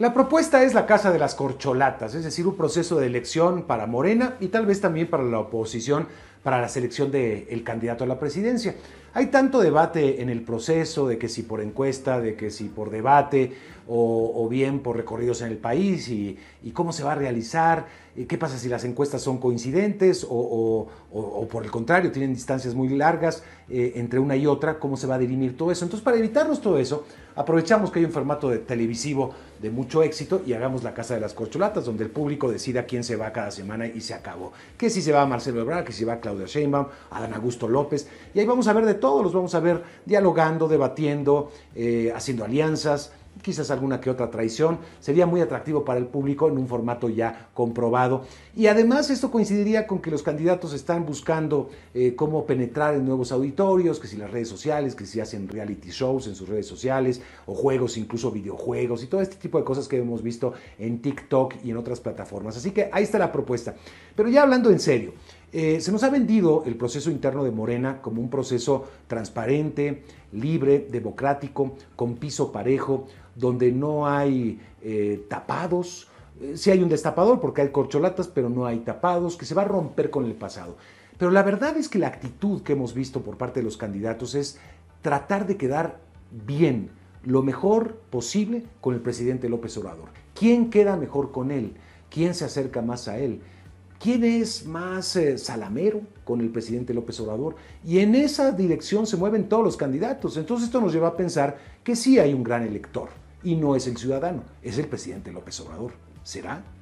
La propuesta es la Casa de las Corcholatas, es decir, un proceso de elección para Morena y tal vez también para la oposición para la selección del candidato a la presidencia. Hay tanto debate en el proceso de que si por encuesta, de que si por debate o, bien por recorridos en el país y, cómo se va a realizar, qué pasa si las encuestas son coincidentes o, por el contrario tienen distancias muy largas eh, entre una y otra, cómo se va a dirimir todo eso. Entonces para evitarnos todo eso, aprovechamos que hay un formato televisivo de mucho éxito y hagamos la Casa de las Corcholatas, donde el público decida quién se va cada semana y se acabó. Que si se va Marcelo Ebrard, que si va Claudia Sheinbaum, Adán Augusto López, y ahí vamos a ver de todos, los vamos a ver dialogando, debatiendo, eh, haciendo alianzas, quizás alguna que otra traición, sería muy atractivo para el público en un formato ya comprobado. Y además esto coincidiría con que los candidatos están buscando eh, cómo penetrar en nuevos auditorios, que si las redes sociales, que si hacen reality shows en sus redes sociales, o juegos, incluso videojuegos, y todo este tipo de cosas que hemos visto en TikTok y en otras plataformas. Así que ahí está la propuesta. Pero ya hablando en serio, eh, se nos ha vendido el proceso interno de Morena como un proceso transparente, libre, democrático, con piso parejo, donde no hay eh, tapados. Si eh, sí hay un destapador porque hay corcholatas, pero no hay tapados, que se va a romper con el pasado. Pero la verdad es que la actitud que hemos visto por parte de los candidatos es tratar de quedar bien, lo mejor posible con el presidente López Obrador. ¿Quién queda mejor con él? ¿Quién se acerca más a él? ¿Quién es más eh, salamero con el presidente López Obrador? Y en esa dirección se mueven todos los candidatos. Entonces esto nos lleva a pensar que sí hay un gran elector y no es el ciudadano, es el presidente López Obrador. ¿Será?